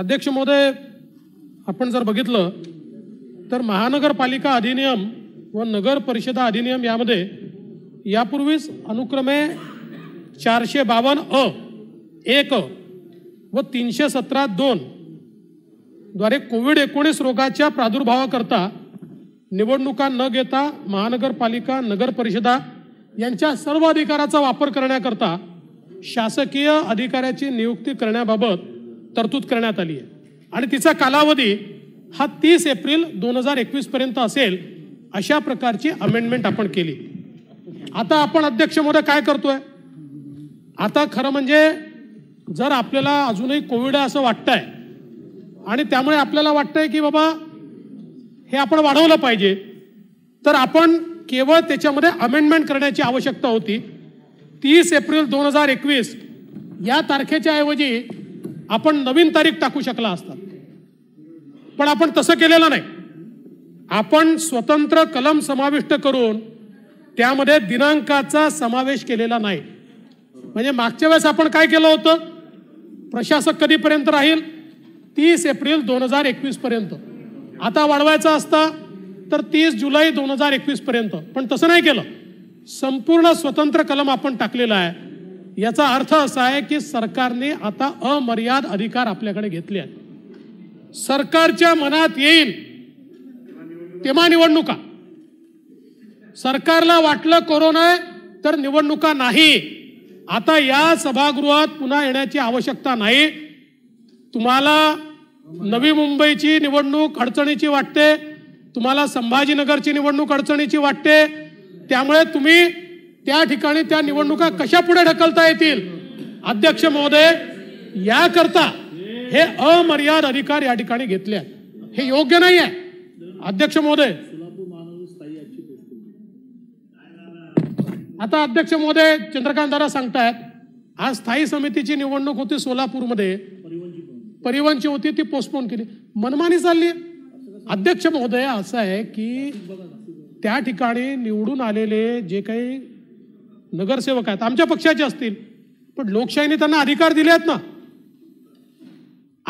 अध्यक्ष महोदय आपण जर बघितलं तर महानगरपालिका अधिनियम व नगर परिषदा अधिनियम यामध्ये यापूर्वीच अनुक्रमे चारशे बावन्न अ एक व तीनशे सतरा दोन द्वारे कोविड एकोणीस रोगाच्या प्रादुर्भावाकरता निवडणुका न घेता महानगरपालिका नगर परिषदा यांच्या सर्व अधिकाराचा वापर करण्याकरता शासकीय अधिकाऱ्याची नियुक्ती करण्याबाबत तरतूद करण्यात आली आहे आणि तिचा कालावधी हा तीस एप्रिल दोन हजार एकवीसपर्यंत असेल अशा प्रकारची अमेंडमेंट आपण केली आता आपण अध्यक्ष मोदय काय करतोय आता खरं म्हणजे जर आपल्याला अजूनही कोविड आहे असं वाटतंय आणि त्यामुळे आपल्याला वाटतंय की बाबा हे आपण वाढवलं पाहिजे तर आपण केवळ त्याच्यामध्ये अमेंडमेंट करण्याची आवश्यकता होती तीस एप्रिल दोन हजार एकवीस या तारखेच्या ऐवजी आपण नवीन तारीख टाकू शकला असता पण आपण तसं केलेलं नाही आपण स्वतंत्र कलम समाविष्ट करून त्यामध्ये दिनांकाचा समावेश केलेला नाही म्हणजे मागच्या वेळेस आपण काय केलं होतं प्रशासक कधीपर्यंत राहील तीस एप्रिल दोन हजार एकवीसपर्यंत आता वाढवायचा असता तर तीस जुलै दोन हजार एकवीसपर्यंत पण तसं नाही केलं संपूर्ण स्वतंत्र कलम आपण टाकलेला आहे याचा अर्थ असा आहे की सरकारने आता अमर्याद अधिकार आपल्याकडे घेतले आहेत सरकारच्या मनात येईल तेव्हा निवडणुका सरकारला वाटलं कोरोना आहे तर निवडणुका नाही आता या सभागृहात पुन्हा येण्याची आवश्यकता नाही तुम्हाला नवी मुंबईची निवडणूक अडचणीची वाटते तुम्हाला संभाजीनगरची निवडणूक अडचणीची वाटते त्यामुळे तुम्ही त्या ठिकाणी त्या निवडणुका कशा पुढे ढकलता येतील अध्यक्ष महोदय याकरता हे अमर्याद अधिकार या ठिकाणी घेतले हे योग्य नाही आहे अध्यक्ष महोदय आता अध्यक्ष महोदय चंद्रकांत दादा सांगतायत आज स्थायी समितीची निवडणूक होती सोलापूरमध्ये परिवहनची होती ती पोस्टपोन केली मनमानी चालली अध्यक्ष महोदय असं आहे की त्या ठिकाणी निवडून आलेले जे काही नगरसेवक आहेत आमच्या पक्षाचे असतील पण लोकशाहीने त्यांना अधिकार दिले आहेत ना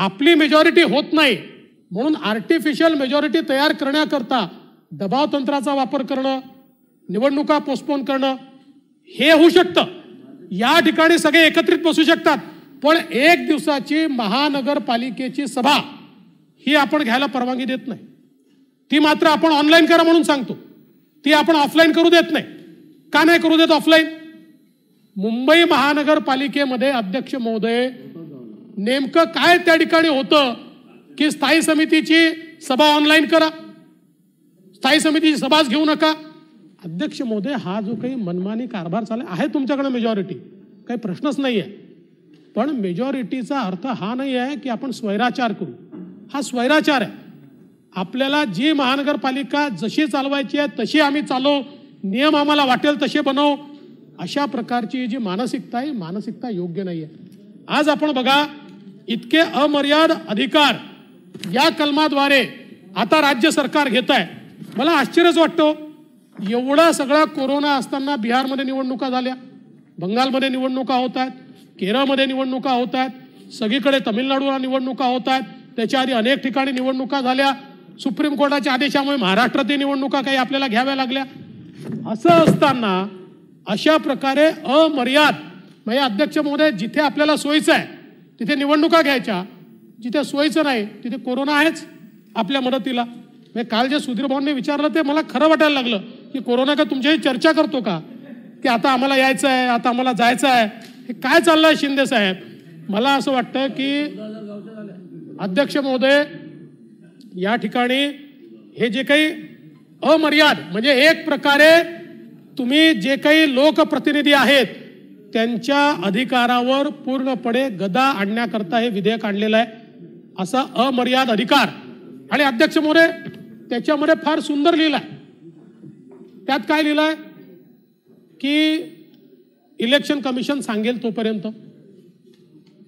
आपली मेजॉरिटी होत नाही म्हणून आर्टिफिशियल मेजॉरिटी तयार करण्याकरता दबाव तंत्राचा वापर करणं निवडणुका पोस्टपोन करणं हे होऊ शकतं या ठिकाणी सगळे एकत्रित बसू शकतात पण एक दिवसाची महानगरपालिकेची सभा ही आपण घ्यायला परवानगी देत नाही ती मात्र आपण ऑनलाईन करा म्हणून सांगतो ती आपण ऑफलाईन करू देत नाही का नाही करू देत ऑफलाईन मुंबई महानगरपालिकेमध्ये अध्यक्ष महोदय नेमकं काय त्या ठिकाणी होतं की स्थायी समितीची सभा ऑनलाईन करा स्थायी समितीची सभाच घेऊ नका अध्यक्ष महोदय हा जो काही मनमानी कारभार चालला आहे तुमच्याकडे मेजॉरिटी काही प्रश्नच नाही आहे पण मेजॉरिटीचा अर्थ हा नाही आहे की आपण स्वैराचार करू हा स्वैराचार आहे आपल्याला जी महानगरपालिका जशी चालवायची आहे तशी आम्ही चालवू नियम आम्हाला वाटेल तसे बनव अशा प्रकारची जी मानसिकता आहे मानसिकता योग्य नाही आहे आज आपण बघा इतके अमर्याद अधिकार या कलमाद्वारे आता राज्य सरकार घेत आहे मला आश्चर्यच वाटतो एवढा सगळा कोरोना असताना बिहारमध्ये निवडणुका झाल्या बंगालमध्ये निवडणुका होत आहेत केरळमध्ये निवडणुका होत आहेत सगळीकडे तमिळनाडूला निवडणुका होत आहेत त्याच्या आधी अनेक ठिकाणी निवडणुका झाल्या सुप्रीम कोर्टाच्या आदेशामुळे महाराष्ट्रातही निवडणुका काही आपल्याला घ्याव्या लागल्या असं असताना अशा प्रकारे अमर्याद म्हणजे अध्यक्ष महोदय जिथे आपल्याला सोयीचं आहे तिथे निवडणुका घ्यायच्या जिथे सोयीचं नाही तिथे कोरोना आहेच आपल्या मदतीला म्हणजे काल जे सुधीर भाऊंनी विचारलं ते मला खरं वाटायला लागलं की कोरोना का तुमच्याशी चर्चा करतो का की आता आम्हाला यायचं आहे आता आम्हाला जायचं आहे हे काय चाललं आहे साहेब मला असं वाटतं की अध्यक्ष महोदय या ठिकाणी हे जे काही अमर्याद म्हणजे एक प्रकारे तुम्ही जे काही लोकप्रतिनिधी आहेत त्यांच्या अधिकारावर पूर्णपणे गदा आणण्याकरता हे विधेयक आणलेलं आहे असा अमर्याद अधिकार आणि अध्यक्ष मोरे त्याच्यामध्ये फार सुंदर लिहिलाय त्यात काय लिहिलंय की इलेक्शन कमिशन सांगेल तोपर्यंत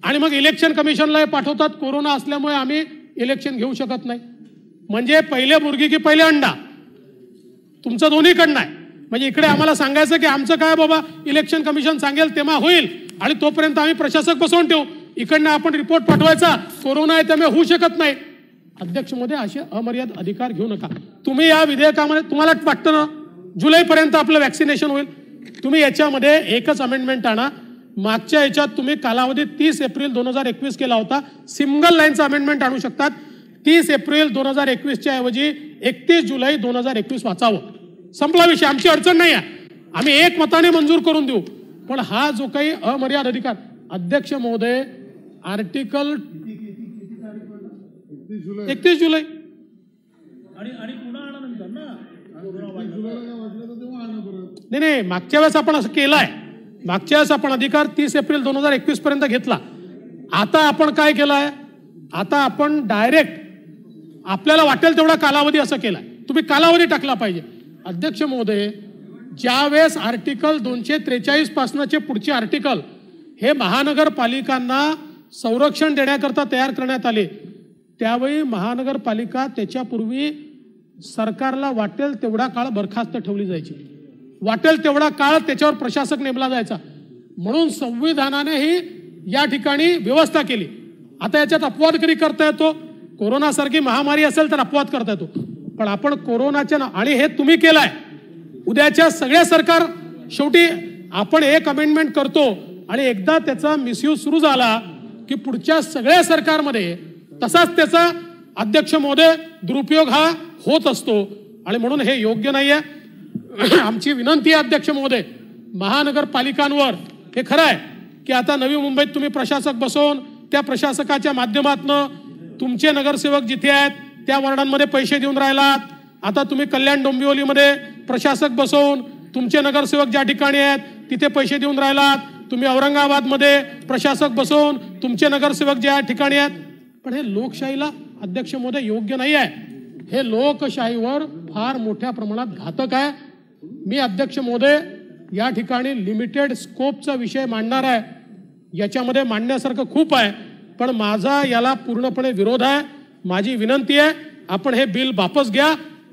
आणि मग इलेक्शन कमिशनला पाठवतात कोरोना असल्यामुळे आम्ही इलेक्शन घेऊ शकत नाही म्हणजे पहिले मुर्गी की पहिले अंडा तुमचं दोन्हीकडनं आहे म्हणजे इकडे आम्हाला सांगायचं की आमचं काय बाबा इलेक्शन कमिशन सांगेल तेव्हा होईल आणि तोपर्यंत आम्ही प्रशासक बसवून ठेवू इकडनं आपण रिपोर्ट पाठवायचा कोरोना आहे त्यामुळे होऊ शकत नाही अध्यक्ष मध्ये असे अमर्याद अधिकार घेऊ नका तुम्ही या विधेयकामध्ये तुम्हाला वाटतं ना जुलैपर्यंत आपलं वॅक्सिनेशन होईल तुम्ही याच्यामध्ये एकच अमेंडमेंट आणा मागच्या याच्यात तुम्ही कालावधी तीस एप्रिल दोन हजार एकवीस केला होता सिंगल लाईनचं अमेंडमेंट आणू शकतात तीस एप्रिल दोन हजार एकवीसच्या ऐवजी एकतीस जुलै दोन हजार एकवीस वाचावं संपला विषय आमची अडचण नाही आहे आम्ही एक मताने मंजूर करून देऊ पण हा जो काही अमर्याद अधिकार अध्यक्ष महोदय आर्टिकल एकतीस जुलै नाही नाही मागच्या वेळेस आपण असं केलंय मागच्या वेळेस आपण अधिकार तीस एप्रिल दोन हजार एकवीस पर्यंत घेतला आता आपण काय केलंय आता आपण डायरेक्ट आपल्याला वाटेल तेवढा कालावधी असं केला तुम्ही कालावधी टाकला पाहिजे अध्यक्ष महोदय ज्यावेळेस आर्टिकल दोनशे त्रेचाळीस पासनाचे पुढचे आर्टिकल हे महानगरपालिकांना संरक्षण देण्याकरता तयार करण्यात आले त्यावेळी महानगरपालिका त्याच्यापूर्वी सरकारला वाटेल तेवढा काळ बरखास्त ठेवली जायची वाटेल तेवढा काळ त्याच्यावर प्रशासक नेमला जायचा म्हणून संविधानानेही या ठिकाणी व्यवस्था केली आता याच्यात अपवाद कधी करता येतो कोरोनासारखी महामारी असेल तर अपवाद करता येतो पण आपण कोरोनाच्या ना आणि हे तुम्ही केलंय उद्याच्या सगळ्या सरकार शेवटी आपण एक अमेंडमेंट करतो आणि एकदा त्याचा मिसयूज सुरू झाला की पुढच्या सगळ्या सरकारमध्ये तसाच त्याचा अध्यक्ष मोदय दुरुपयोग हा होत असतो आणि म्हणून हे योग्य नाही आहे आमची विनंती आहे अध्यक्ष महोदय महानगरपालिकांवर हे खरं आहे की आता नवी मुंबईत तुम्ही प्रशासक बसवून त्या प्रशासकाच्या माध्यमातून तुमचे नगरसेवक जिथे आहेत त्या वॉर्डांमध्ये पैसे देऊन राहिलात आता तुम्ही कल्याण डोंबिवलीमध्ये प्रशासक बसवून तुमचे नगरसेवक ज्या ठिकाणी आहेत तिथे पैसे देऊन राहिलात तुम्ही औरंगाबादमध्ये प्रशासक बसवून तुमचे नगरसेवक ज्या ठिकाणी आहेत पण हे लोकशाहीला अध्यक्ष मोदय योग्य नाही आहे हे लोकशाहीवर फार मोठ्या प्रमाणात घातक आहे मी अध्यक्ष मोदय या ठिकाणी लिमिटेड स्कोपचा विषय मांडणार आहे याच्यामध्ये मांडण्यासारखं खूप आहे पण माझा याला पूर्णपणे विरोध आहे माझी विनंती आहे आपण हे बिल वापस घ्या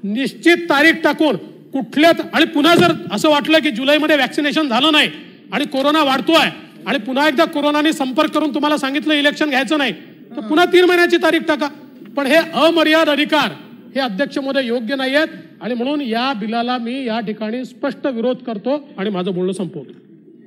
निश्चित तारीख टाकून कुठल्यात आणि पुन्हा जर असं वाटलं की जुलैमध्ये वॅक्सिनेशन झालं नाही आणि कोरोना वाढतो आहे आणि पुन्हा एकदा कोरोनाने संपर्क करून तुम्हाला सांगितलं इलेक्शन घ्यायचं नाही तर पुन्हा तीन महिन्याची तारीख टाका पण हे अमर्याद अधिकार हे अध्यक्ष योग्य नाही आहेत आणि म्हणून या बिलाला मी या ठिकाणी स्पष्ट विरोध करतो आणि माझं बोलणं संपवतो